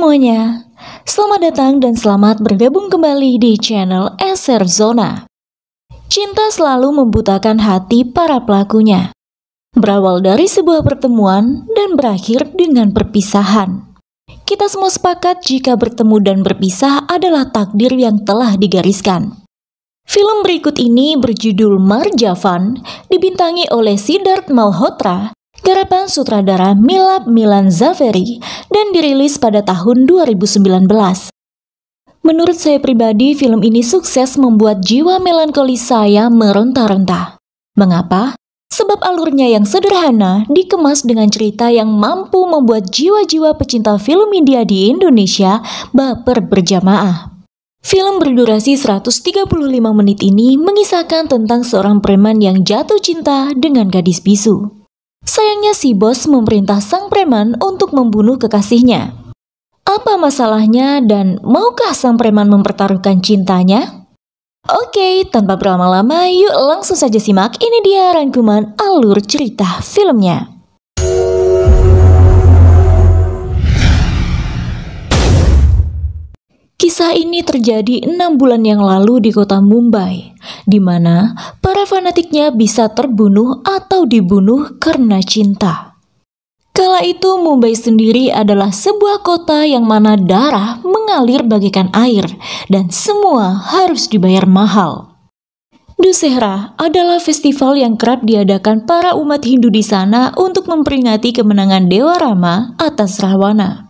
semuanya, selamat datang dan selamat bergabung kembali di channel Eser Zona. Cinta selalu membutakan hati para pelakunya. Berawal dari sebuah pertemuan dan berakhir dengan perpisahan. Kita semua sepakat jika bertemu dan berpisah adalah takdir yang telah digariskan. Film berikut ini berjudul Marjavan, dibintangi oleh Siddharth Malhotra garapan sutradara Mila Milan Zaveri dan dirilis pada tahun 2019. Menurut saya pribadi, film ini sukses membuat jiwa melankolis saya meronta-ronta. Mengapa? Sebab alurnya yang sederhana dikemas dengan cerita yang mampu membuat jiwa-jiwa pecinta film India di Indonesia baper berjamaah. Film berdurasi 135 menit ini mengisahkan tentang seorang preman yang jatuh cinta dengan gadis bisu. Sayangnya si bos memerintah sang preman untuk membunuh kekasihnya. Apa masalahnya dan maukah sang preman mempertaruhkan cintanya? Oke, tanpa berlama-lama, yuk langsung saja simak ini dia rangkuman alur cerita filmnya. Kisah ini terjadi enam bulan yang lalu di kota Mumbai, di mana para fanatiknya bisa terbunuh atau dibunuh karena cinta. Kala itu Mumbai sendiri adalah sebuah kota yang mana darah mengalir bagaikan air dan semua harus dibayar mahal. Dussehra adalah festival yang kerap diadakan para umat Hindu di sana untuk memperingati kemenangan Dewa Rama atas Ravana.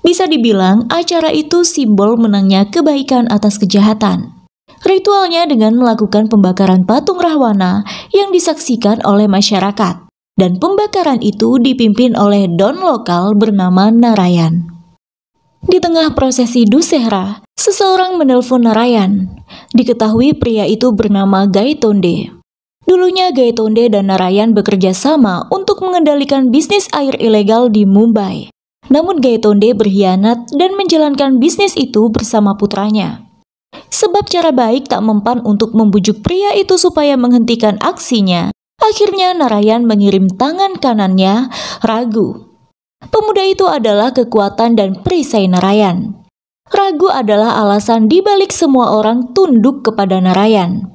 Bisa dibilang, acara itu simbol menangnya kebaikan atas kejahatan. Ritualnya dengan melakukan pembakaran patung Rahwana yang disaksikan oleh masyarakat. Dan pembakaran itu dipimpin oleh don lokal bernama Narayan. Di tengah prosesi Dusehra, seseorang menelpon Narayan. Diketahui pria itu bernama Gaitonde. Dulunya Gaitonde dan Narayan bekerja sama untuk mengendalikan bisnis air ilegal di Mumbai. Namun Gaetonde berkhianat dan menjalankan bisnis itu bersama putranya. Sebab cara baik tak mempan untuk membujuk pria itu supaya menghentikan aksinya, akhirnya Narayan mengirim tangan kanannya, Ragu. Pemuda itu adalah kekuatan dan perisai Narayan. Ragu adalah alasan dibalik semua orang tunduk kepada Narayan.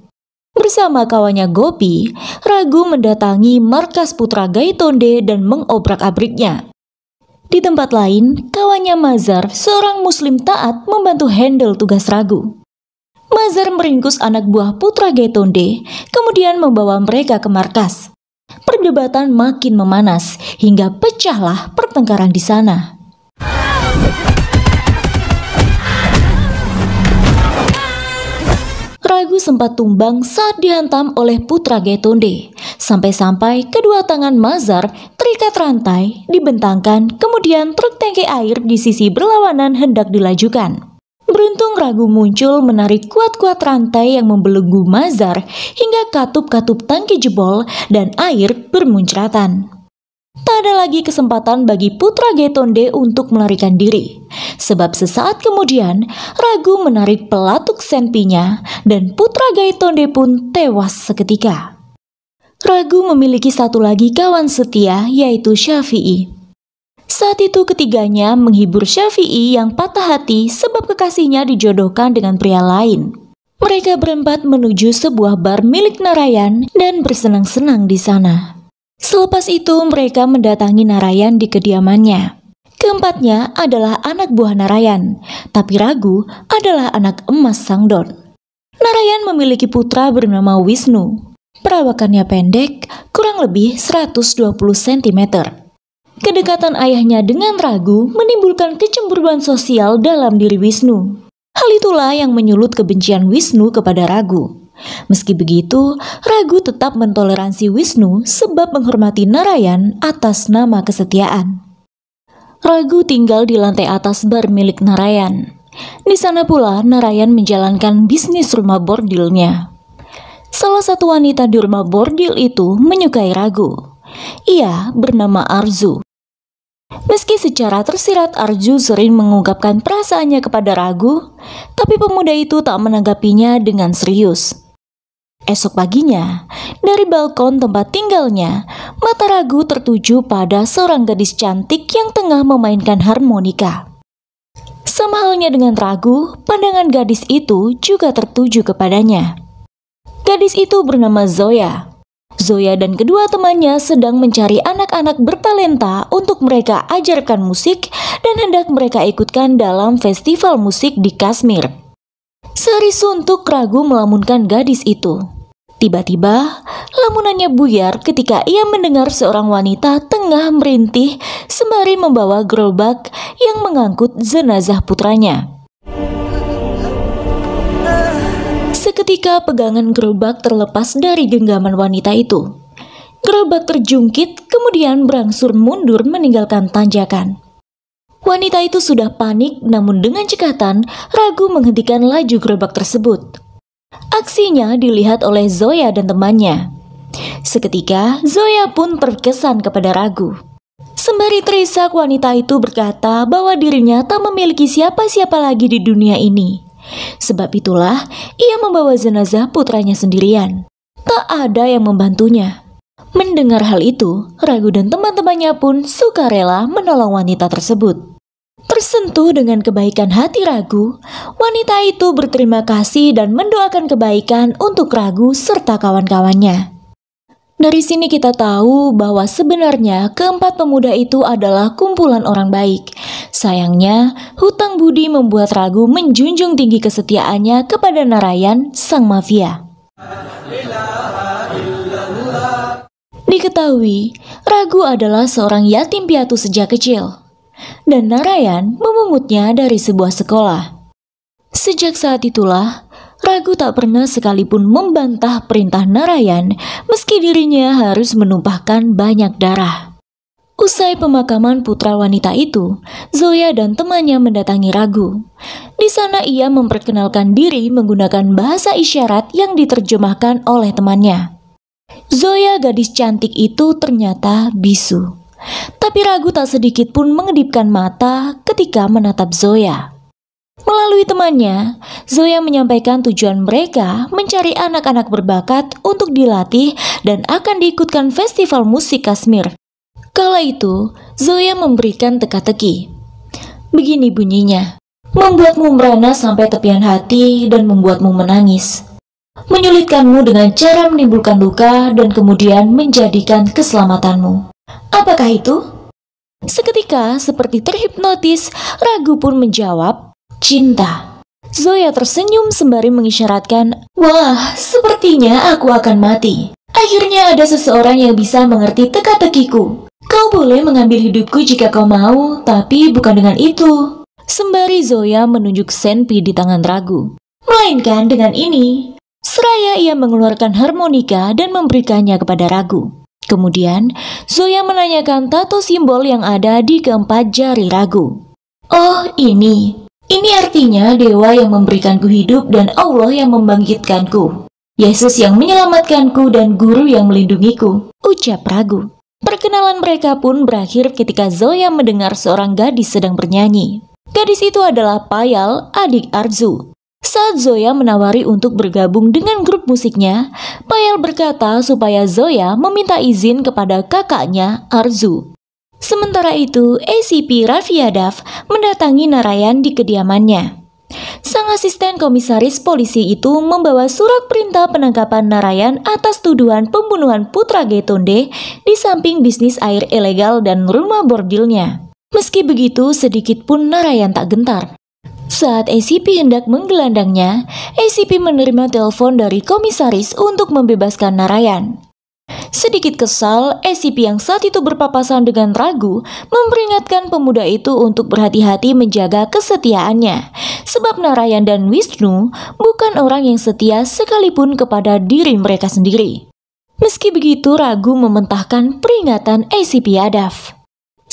Bersama kawannya Gopi, Ragu mendatangi markas putra Gaitonde dan mengobrak-abriknya. Di tempat lain, kawannya Mazar, seorang muslim taat, membantu handle tugas ragu. Mazar meringkus anak buah putra Getonde, kemudian membawa mereka ke markas. Perdebatan makin memanas, hingga pecahlah pertengkaran di sana. sempat tumbang saat dihantam oleh putra Getonde, Sampai-sampai kedua tangan Mazar terikat rantai, dibentangkan, kemudian truk tangki air di sisi berlawanan hendak dilajukan. Beruntung ragu muncul menarik kuat-kuat rantai yang membelenggu Mazar hingga katup-katup tangki jebol dan air bermuncratan. Tak ada lagi kesempatan bagi putra Getonde untuk melarikan diri. Sebab sesaat kemudian, Ragu menarik pelatuk senpinya dan putra Getonde pun tewas seketika. Ragu memiliki satu lagi kawan setia yaitu Syafi'i. Saat itu ketiganya menghibur Syafi'i yang patah hati sebab kekasihnya dijodohkan dengan pria lain. Mereka berempat menuju sebuah bar milik Narayan dan bersenang-senang di sana. Selepas itu mereka mendatangi Narayan di kediamannya. Keempatnya adalah anak buah Narayan, tapi Ragu adalah anak emas Sang Don. Narayan memiliki putra bernama Wisnu. Perawakannya pendek, kurang lebih 120 cm. Kedekatan ayahnya dengan Ragu menimbulkan kecemburuan sosial dalam diri Wisnu. Hal itulah yang menyulut kebencian Wisnu kepada Ragu. Meski begitu, Ragu tetap mentoleransi Wisnu sebab menghormati Narayan atas nama kesetiaan. Ragu tinggal di lantai atas bar milik Narayan. Di sana pula Narayan menjalankan bisnis rumah bordilnya. Salah satu wanita di rumah bordil itu menyukai Ragu. Ia bernama Arzu. Meski secara tersirat Arju sering mengungkapkan perasaannya kepada Ragu, tapi pemuda itu tak menanggapinya dengan serius. Esok paginya, dari balkon tempat tinggalnya, mata ragu tertuju pada seorang gadis cantik yang tengah memainkan harmonika. Sama halnya dengan ragu, pandangan gadis itu juga tertuju kepadanya. Gadis itu bernama Zoya. Zoya dan kedua temannya sedang mencari anak-anak bertalenta untuk mereka ajarkan musik dan hendak mereka ikutkan dalam festival musik di Kashmir. Seri suntuk ragu melamunkan gadis itu. Tiba-tiba, lamunannya buyar ketika ia mendengar seorang wanita tengah merintih sembari membawa gerobak yang mengangkut jenazah putranya. Seketika pegangan gerobak terlepas dari genggaman wanita itu. Gerobak terjungkit, kemudian berangsur mundur meninggalkan tanjakan. Wanita itu sudah panik, namun dengan cekatan, ragu menghentikan laju gerobak tersebut. Aksinya dilihat oleh Zoya dan temannya. Seketika, Zoya pun terkesan kepada ragu. Sembari terisak, wanita itu berkata bahwa dirinya tak memiliki siapa-siapa lagi di dunia ini. Sebab itulah, ia membawa jenazah putranya sendirian. Tak ada yang membantunya. Mendengar hal itu, Ragu dan teman-temannya pun suka rela menolong wanita tersebut. Tersentuh dengan kebaikan hati Ragu, wanita itu berterima kasih dan mendoakan kebaikan untuk Ragu serta kawan-kawannya. Dari sini kita tahu bahwa sebenarnya keempat pemuda itu adalah kumpulan orang baik. Sayangnya, hutang budi membuat Ragu menjunjung tinggi kesetiaannya kepada Narayan, sang mafia. Diketahui, Ragu adalah seorang yatim piatu sejak kecil dan Narayan memungutnya dari sebuah sekolah. Sejak saat itulah, Ragu tak pernah sekalipun membantah perintah Narayan meski dirinya harus menumpahkan banyak darah. Usai pemakaman putra wanita itu, Zoya dan temannya mendatangi Ragu. Di sana ia memperkenalkan diri menggunakan bahasa isyarat yang diterjemahkan oleh temannya. Zoya gadis cantik itu ternyata bisu. Tapi ragu tak sedikit pun mengedipkan mata ketika menatap Zoya. Melalui temannya, Zoya menyampaikan tujuan mereka mencari anak-anak berbakat untuk dilatih dan akan diikutkan festival musik Kashmir. Kala itu, Zoya memberikan teka-teki. Begini bunyinya, membuatmu merana sampai tepian hati dan membuatmu menangis. Menyulitkanmu dengan cara menimbulkan luka dan kemudian menjadikan keselamatanmu. Apakah itu? Seketika, seperti terhipnotis, Ragu pun menjawab, "Cinta." Zoya tersenyum sembari mengisyaratkan, "Wah, sepertinya aku akan mati. Akhirnya ada seseorang yang bisa mengerti teka-tekiku. Kau boleh mengambil hidupku jika kau mau, tapi bukan dengan itu." Sembari Zoya menunjuk senpi di tangan Ragu. Melainkan dengan ini. Seraya ia mengeluarkan harmonika dan memberikannya kepada Ragu. Kemudian, Zoya menanyakan tato simbol yang ada di keempat jari ragu. Oh, ini. Ini artinya dewa yang memberikanku hidup dan Allah yang membangkitkanku. Yesus yang menyelamatkanku dan guru yang melindungiku, ucap ragu. Perkenalan mereka pun berakhir ketika Zoya mendengar seorang gadis sedang bernyanyi. Gadis itu adalah Payal, adik Arzu, saat Zoya menawari untuk bergabung dengan grup musiknya, Payal berkata supaya Zoya meminta izin kepada kakaknya Arzu. Sementara itu, ACP Adaf mendatangi Narayan di kediamannya. Sang asisten komisaris polisi itu membawa surat perintah penangkapan Narayan atas tuduhan pembunuhan Putra Getonde di samping bisnis air ilegal dan rumah bordilnya. Meski begitu, sedikit pun Narayan tak gentar. Saat ACP hendak menggelandangnya, ACP menerima telepon dari komisaris untuk membebaskan Narayan. Sedikit kesal, ACP yang saat itu berpapasan dengan ragu memperingatkan pemuda itu untuk berhati-hati menjaga kesetiaannya. Sebab Narayan dan Wisnu bukan orang yang setia sekalipun kepada diri mereka sendiri. Meski begitu, Ragu mementahkan peringatan ACP Adaf.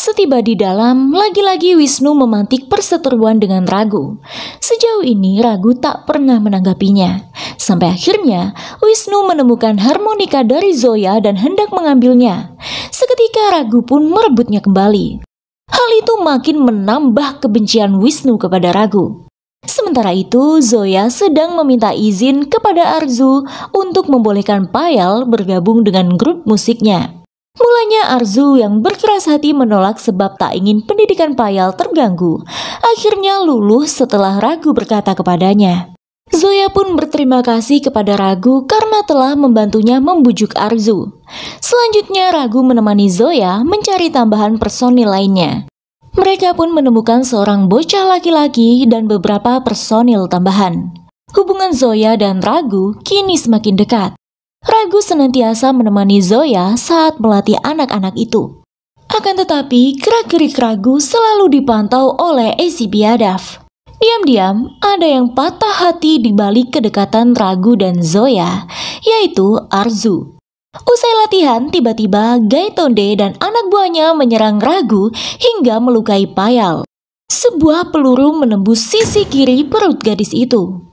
Setiba di dalam, lagi-lagi Wisnu memantik perseteruan dengan Ragu. Sejauh ini Ragu tak pernah menanggapinya. Sampai akhirnya, Wisnu menemukan harmonika dari Zoya dan hendak mengambilnya. Seketika Ragu pun merebutnya kembali. Hal itu makin menambah kebencian Wisnu kepada Ragu. Sementara itu, Zoya sedang meminta izin kepada Arzu untuk membolehkan Payal bergabung dengan grup musiknya. Mulanya Arzu yang berkeras hati menolak sebab tak ingin pendidikan Payal terganggu. Akhirnya Luluh setelah Ragu berkata kepadanya. Zoya pun berterima kasih kepada Ragu karena telah membantunya membujuk Arzu. Selanjutnya Ragu menemani Zoya mencari tambahan personil lainnya. Mereka pun menemukan seorang bocah laki-laki dan beberapa personil tambahan. Hubungan Zoya dan Ragu kini semakin dekat. Ragu senantiasa menemani Zoya saat melatih anak-anak itu. Akan tetapi, gerak-gerik Ragu selalu dipantau oleh Esibiadaf. Diam-diam, ada yang patah hati di balik kedekatan Ragu dan Zoya, yaitu Arzu. Usai latihan, tiba-tiba Gaetonde dan anak buahnya menyerang Ragu hingga melukai Payal. Sebuah peluru menembus sisi kiri perut gadis itu.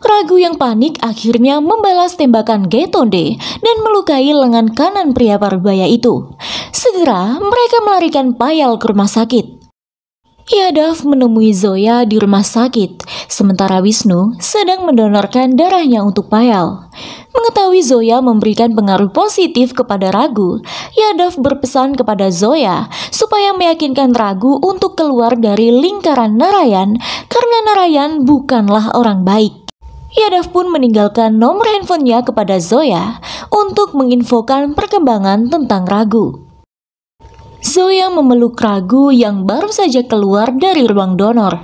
Ragu yang panik akhirnya membalas tembakan Getonde dan melukai lengan kanan pria parubaya itu. Segera mereka melarikan Payal ke rumah sakit. Yadav menemui Zoya di rumah sakit, sementara Wisnu sedang mendonorkan darahnya untuk Payal. Mengetahui Zoya memberikan pengaruh positif kepada Ragu, Yadav berpesan kepada Zoya supaya meyakinkan Ragu untuk keluar dari lingkaran Narayan karena Narayan bukanlah orang baik. Yadav pun meninggalkan nomor handphonenya kepada Zoya untuk menginfokan perkembangan tentang Ragu. Zoya memeluk Ragu yang baru saja keluar dari ruang donor.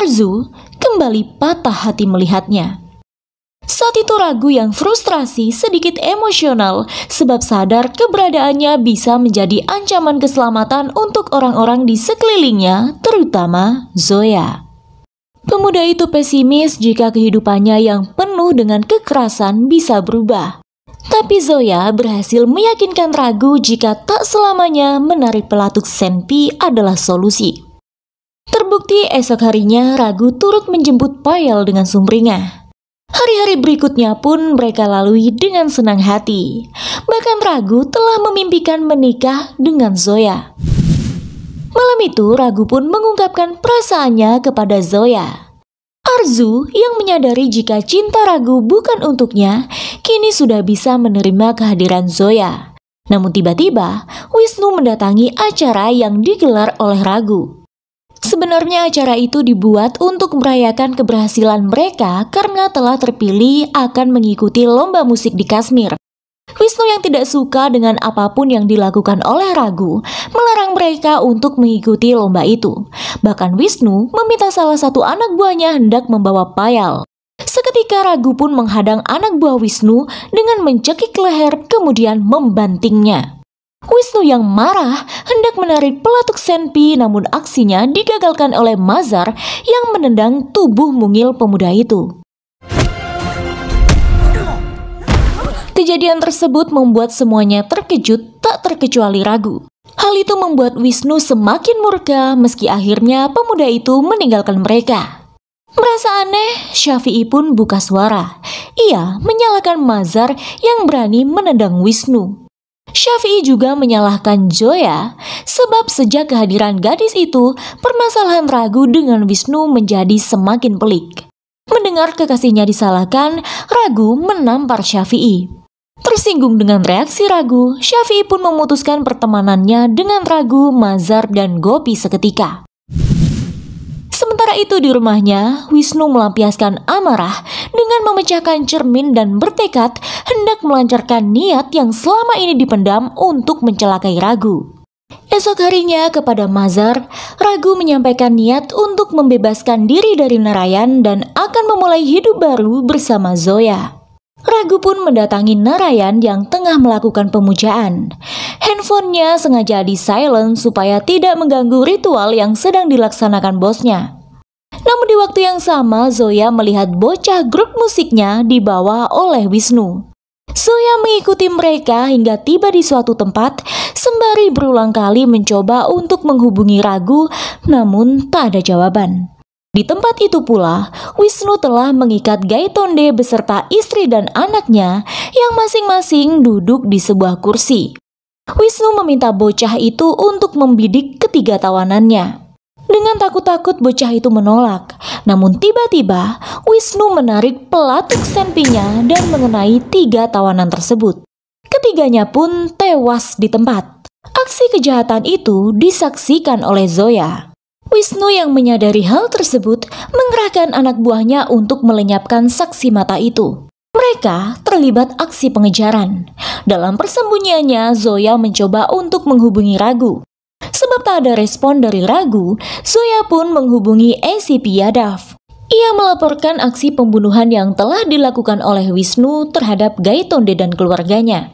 Arzu kembali patah hati melihatnya. Saat itu Ragu yang frustrasi sedikit emosional sebab sadar keberadaannya bisa menjadi ancaman keselamatan untuk orang-orang di sekelilingnya, terutama Zoya. Pemuda itu pesimis jika kehidupannya yang penuh dengan kekerasan bisa berubah. Tapi Zoya berhasil meyakinkan Ragu jika tak selamanya menarik pelatuk Senpi adalah solusi. Terbukti esok harinya Ragu turut menjemput Payal dengan sumringah. Hari-hari berikutnya pun mereka lalui dengan senang hati. Bahkan Ragu telah memimpikan menikah dengan Zoya. Malam itu Ragu pun mengungkapkan perasaannya kepada Zoya. Arzu yang menyadari jika cinta Ragu bukan untuknya, kini sudah bisa menerima kehadiran Zoya. Namun tiba-tiba, Wisnu mendatangi acara yang digelar oleh Ragu. Sebenarnya acara itu dibuat untuk merayakan keberhasilan mereka karena telah terpilih akan mengikuti lomba musik di Kashmir. Wisnu yang tidak suka dengan apapun yang dilakukan oleh Ragu melarang mereka untuk mengikuti lomba itu. Bahkan Wisnu meminta salah satu anak buahnya hendak membawa payal. Seketika Ragu pun menghadang anak buah Wisnu dengan mencekik leher kemudian membantingnya. Wisnu yang marah hendak menarik pelatuk Senpi namun aksinya digagalkan oleh Mazar yang menendang tubuh mungil pemuda itu. Kejadian tersebut membuat semuanya terkejut tak terkecuali ragu. Hal itu membuat Wisnu semakin murka meski akhirnya pemuda itu meninggalkan mereka. Merasa aneh, Syafi'i pun buka suara. Ia menyalahkan Mazhar yang berani menendang Wisnu. Syafi'i juga menyalahkan Joya sebab sejak kehadiran gadis itu, permasalahan ragu dengan Wisnu menjadi semakin pelik. Mendengar kekasihnya disalahkan, Ragu menampar Syafi'i. Tersinggung dengan reaksi Ragu, Syafi'i pun memutuskan pertemanannya dengan Ragu, Mazhar, dan Gopi seketika. Sementara itu di rumahnya, Wisnu melampiaskan amarah dengan memecahkan cermin dan bertekad hendak melancarkan niat yang selama ini dipendam untuk mencelakai Ragu. Esok harinya kepada Mazhar, Ragu menyampaikan niat untuk membebaskan diri dari Narayan dan akan memulai hidup baru bersama Zoya. Ragu pun mendatangi Narayan yang tengah melakukan pemujaan. Handphonenya sengaja di silent supaya tidak mengganggu ritual yang sedang dilaksanakan bosnya. Namun di waktu yang sama Zoya melihat bocah grup musiknya dibawa oleh Wisnu. Zoya mengikuti mereka hingga tiba di suatu tempat sembari berulang kali mencoba untuk menghubungi Ragu namun tak ada jawaban. Di tempat itu pula, Wisnu telah mengikat Gaitonde beserta istri dan anaknya yang masing-masing duduk di sebuah kursi. Wisnu meminta bocah itu untuk membidik ketiga tawanannya. Dengan takut-takut bocah itu menolak, namun tiba-tiba Wisnu menarik pelatuk senpinya dan mengenai tiga tawanan tersebut. Ketiganya pun tewas di tempat. Aksi kejahatan itu disaksikan oleh Zoya. Wisnu yang menyadari hal tersebut mengerahkan anak buahnya untuk melenyapkan saksi mata itu. Mereka terlibat aksi pengejaran. Dalam persembunyiannya, Zoya mencoba untuk menghubungi Ragu. Sebab tak ada respon dari Ragu, Zoya pun menghubungi ACP Yadav. Ia melaporkan aksi pembunuhan yang telah dilakukan oleh Wisnu terhadap Gaitonde dan keluarganya.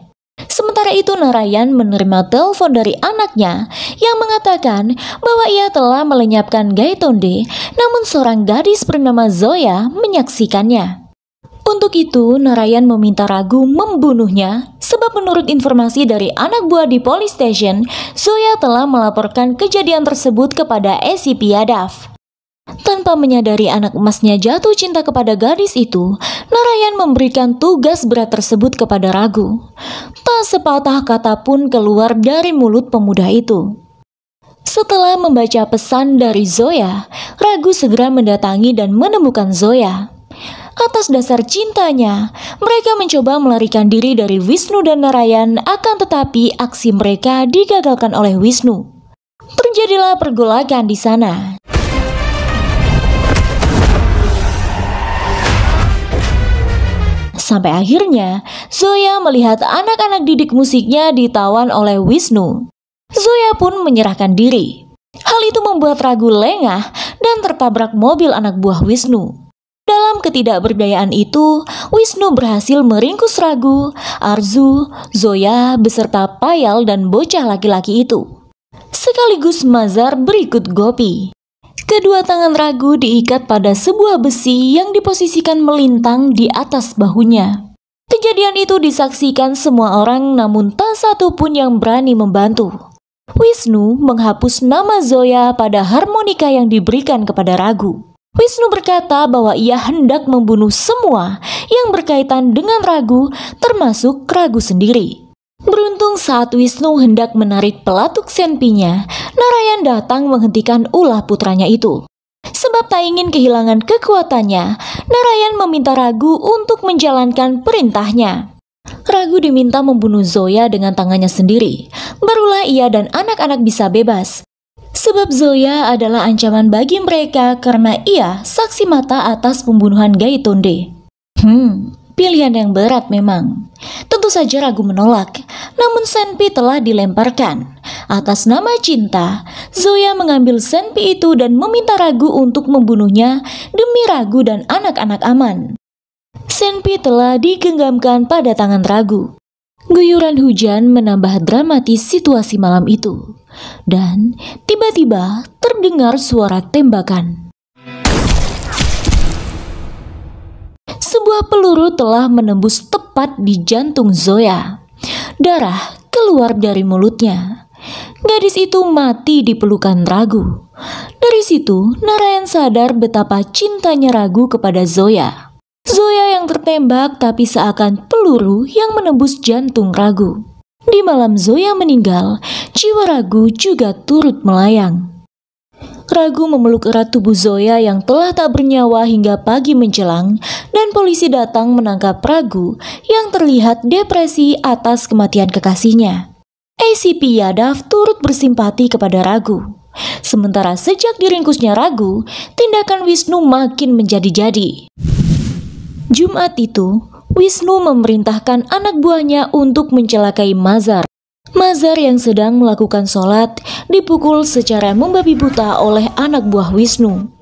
Ketika itu Narayan menerima telepon dari anaknya yang mengatakan bahwa ia telah melenyapkan Gaitonde, namun seorang gadis bernama Zoya menyaksikannya. Untuk itu, Narayan meminta Ragu membunuhnya sebab menurut informasi dari anak buah di polis station, Zoya telah melaporkan kejadian tersebut kepada SCP Adaf. Tanpa menyadari anak emasnya jatuh cinta kepada gadis itu, Narayan memberikan tugas berat tersebut kepada Ragu. Tak sepatah kata pun keluar dari mulut pemuda itu. Setelah membaca pesan dari Zoya, Ragu segera mendatangi dan menemukan Zoya. Atas dasar cintanya, mereka mencoba melarikan diri dari Wisnu dan Narayan, akan tetapi aksi mereka digagalkan oleh Wisnu. Terjadilah pergolakan di sana. Sampai akhirnya, Zoya melihat anak-anak didik musiknya ditawan oleh Wisnu. Zoya pun menyerahkan diri. Hal itu membuat Ragu lengah dan tertabrak mobil anak buah Wisnu. Dalam ketidakberdayaan itu, Wisnu berhasil meringkus Ragu, Arzu, Zoya, beserta Payal dan bocah laki-laki itu. Sekaligus Mazar berikut Gopi. Kedua tangan ragu diikat pada sebuah besi yang diposisikan melintang di atas bahunya. Kejadian itu disaksikan semua orang namun tak satu pun yang berani membantu. Wisnu menghapus nama Zoya pada harmonika yang diberikan kepada Ragu. Wisnu berkata bahwa ia hendak membunuh semua yang berkaitan dengan Ragu termasuk Ragu sendiri. Beruntung saat Wisnu hendak menarik pelatuk senpinya, Narayan datang menghentikan ulah putranya itu. Sebab tak ingin kehilangan kekuatannya, Narayan meminta Ragu untuk menjalankan perintahnya. Ragu diminta membunuh Zoya dengan tangannya sendiri, barulah ia dan anak-anak bisa bebas. Sebab Zoya adalah ancaman bagi mereka karena ia saksi mata atas pembunuhan Gaitonde. Hmm, Pilihan yang berat memang. Tentu saja ragu menolak, namun Senpi telah dilemparkan. Atas nama cinta, Zoya mengambil Senpi itu dan meminta Ragu untuk membunuhnya demi Ragu dan anak-anak aman. Senpi telah digenggamkan pada tangan Ragu. Guyuran hujan menambah dramatis situasi malam itu. Dan tiba-tiba terdengar suara tembakan. sebuah peluru telah menembus tepat di jantung Zoya. Darah keluar dari mulutnya. Gadis itu mati di pelukan Ragu. Dari situ, Narayan sadar betapa cintanya Ragu kepada Zoya. Zoya yang tertembak tapi seakan peluru yang menembus jantung Ragu. Di malam Zoya meninggal, jiwa Ragu juga turut melayang. Ragu memeluk erat tubuh Zoya yang telah tak bernyawa hingga pagi menjelang dan polisi datang menangkap Ragu yang terlihat depresi atas kematian kekasihnya. ACP Yadav turut bersimpati kepada Ragu. Sementara sejak diringkusnya Ragu, tindakan Wisnu makin menjadi-jadi. Jumat itu, Wisnu memerintahkan anak buahnya untuk mencelakai Mazar. Mazar yang sedang melakukan sholat dipukul secara membabi buta oleh anak buah Wisnu.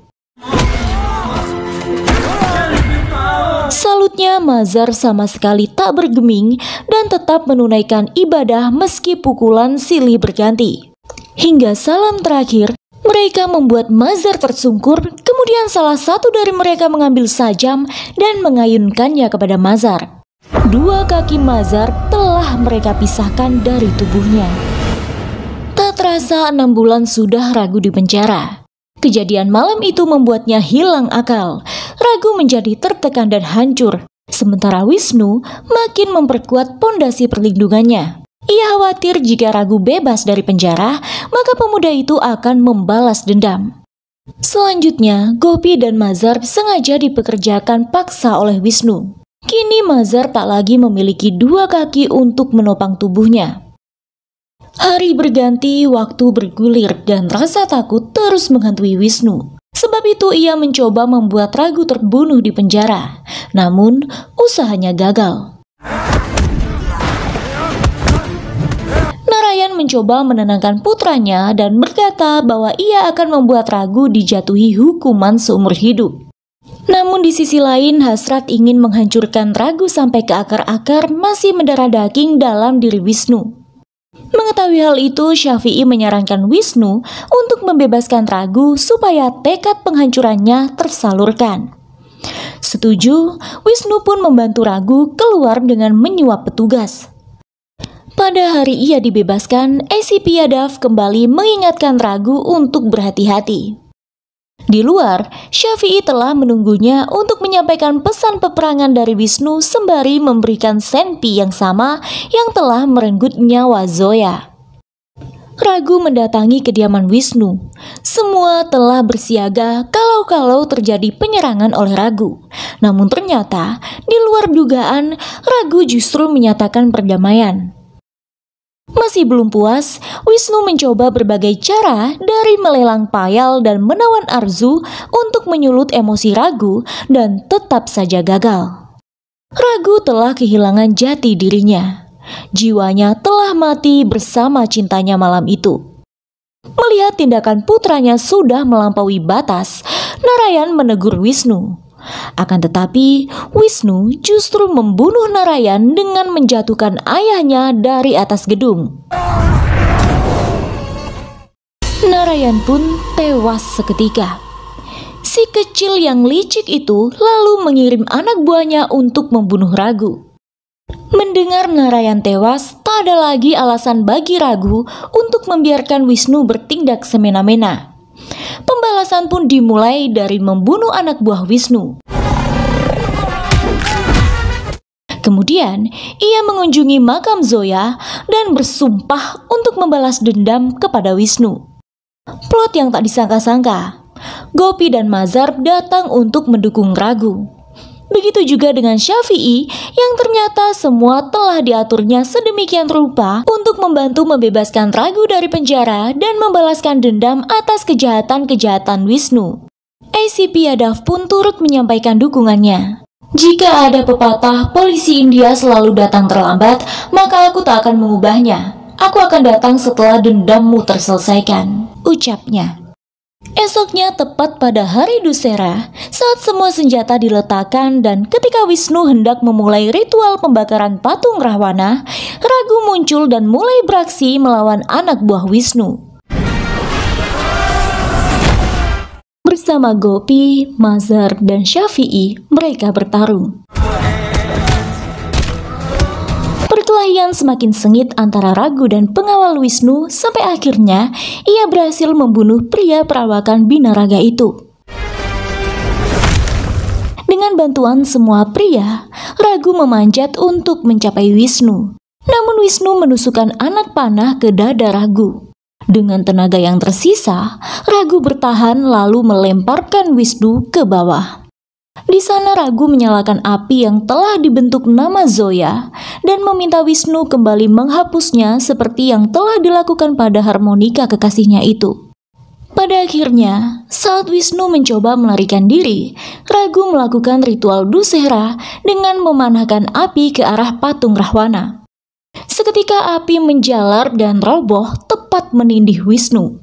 Salutnya Mazar sama sekali tak bergeming dan tetap menunaikan ibadah meski pukulan silih berganti. Hingga salam terakhir, mereka membuat Mazar tersungkur, kemudian salah satu dari mereka mengambil sajam dan mengayunkannya kepada Mazar. Dua kaki Mazar telah mereka pisahkan dari tubuhnya. Tak terasa enam bulan sudah Ragu di penjara. Kejadian malam itu membuatnya hilang akal. Ragu menjadi tertekan dan hancur, sementara Wisnu makin memperkuat pondasi perlindungannya. Ia khawatir jika Ragu bebas dari penjara, maka pemuda itu akan membalas dendam. Selanjutnya, Gopi dan Mazar sengaja dipekerjakan paksa oleh Wisnu. Kini Mazar tak lagi memiliki dua kaki untuk menopang tubuhnya. Hari berganti, waktu bergulir, dan rasa takut terus menghantui Wisnu. Sebab itu ia mencoba membuat Ragu terbunuh di penjara. Namun, usahanya gagal. Narayan mencoba menenangkan putranya dan berkata bahwa ia akan membuat Ragu dijatuhi hukuman seumur hidup. Namun di sisi lain, hasrat ingin menghancurkan ragu sampai ke akar-akar masih mendara daging dalam diri Wisnu. Mengetahui hal itu, Syafi'i menyarankan Wisnu untuk membebaskan ragu supaya tekad penghancurannya tersalurkan. Setuju, Wisnu pun membantu Ragu keluar dengan menyuap petugas. Pada hari ia dibebaskan, Esi Piadaf kembali mengingatkan Ragu untuk berhati-hati. Di luar, Syafi'i telah menunggunya untuk menyampaikan pesan peperangan dari Wisnu sembari memberikan senpi yang sama yang telah merenggut nyawa Zoya. Ragu mendatangi kediaman Wisnu. Semua telah bersiaga kalau-kalau terjadi penyerangan oleh Ragu. Namun ternyata, di luar dugaan, Ragu justru menyatakan perdamaian. Masih belum puas, Wisnu mencoba berbagai cara dari melelang payal dan menawan Arzu untuk menyulut emosi Ragu dan tetap saja gagal. Ragu telah kehilangan jati dirinya. Jiwanya telah mati bersama cintanya malam itu. Melihat tindakan putranya sudah melampaui batas, Narayan menegur Wisnu. Akan tetapi, Wisnu justru membunuh Narayan dengan menjatuhkan ayahnya dari atas gedung. Narayan pun tewas seketika. Si kecil yang licik itu lalu mengirim anak buahnya untuk membunuh Ragu. Mendengar Narayan tewas, tak ada lagi alasan bagi Ragu untuk membiarkan Wisnu bertindak semena-mena. Pembalasan pun dimulai dari membunuh anak buah Wisnu. Kemudian, ia mengunjungi makam Zoya dan bersumpah untuk membalas dendam kepada Wisnu. Plot yang tak disangka-sangka, Gopi dan Mazar datang untuk mendukung Ragu. Begitu juga dengan Syafi'i yang ternyata semua telah diaturnya sedemikian rupa untuk membantu membebaskan Ragu dari penjara dan membalaskan dendam atas kejahatan-kejahatan Wisnu. ACP Yadav pun turut menyampaikan dukungannya. Jika ada pepatah polisi India selalu datang terlambat, maka aku tak akan mengubahnya. Aku akan datang setelah dendammu terselesaikan, ucapnya. Esoknya tepat pada hari Dusera, saat semua senjata diletakkan dan ketika Wisnu hendak memulai ritual pembakaran patung Rahwana, Ragu muncul dan mulai beraksi melawan anak buah Wisnu. Bersama Gopi, Mazhar, dan Syafi'i, mereka bertarung. Perkelahian semakin sengit antara Ragu dan pengawal Wisnu sampai akhirnya ia berhasil membunuh pria perawakan binaraga itu. Dengan bantuan semua pria, Ragu memanjat untuk mencapai Wisnu. Namun Wisnu menusukkan anak panah ke dada Ragu. Dengan tenaga yang tersisa, Ragu bertahan lalu melemparkan Wisnu ke bawah. Di sana Ragu menyalakan api yang telah dibentuk nama Zoya dan meminta Wisnu kembali menghapusnya seperti yang telah dilakukan pada harmonika kekasihnya itu. Pada akhirnya, saat Wisnu mencoba melarikan diri, Ragu melakukan ritual Dusera dengan memanahkan api ke arah patung Rahwana. Seketika api menjalar dan roboh tepat menindih Wisnu.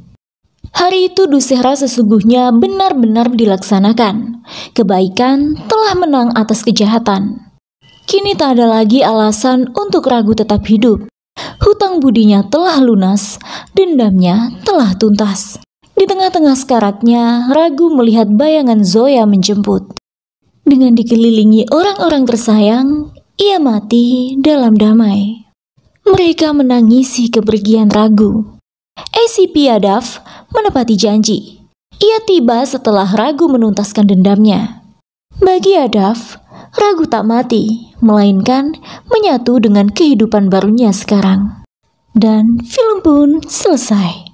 Hari itu Dusehra sesungguhnya benar-benar dilaksanakan kebaikan telah menang atas kejahatan. Kini tak ada lagi alasan untuk ragu tetap hidup. Hutang budinya telah lunas, dendamnya telah tuntas. Di tengah-tengah sekaratnya, Ragu melihat bayangan Zoya menjemput. Dengan dikelilingi orang-orang tersayang, ia mati dalam damai. Mereka menangisi kepergian Ragu. ACP Adaf menepati janji ia tiba setelah Ragu menuntaskan dendamnya. Bagi Adaf, Ragu tak mati, melainkan menyatu dengan kehidupan barunya sekarang. Dan film pun selesai.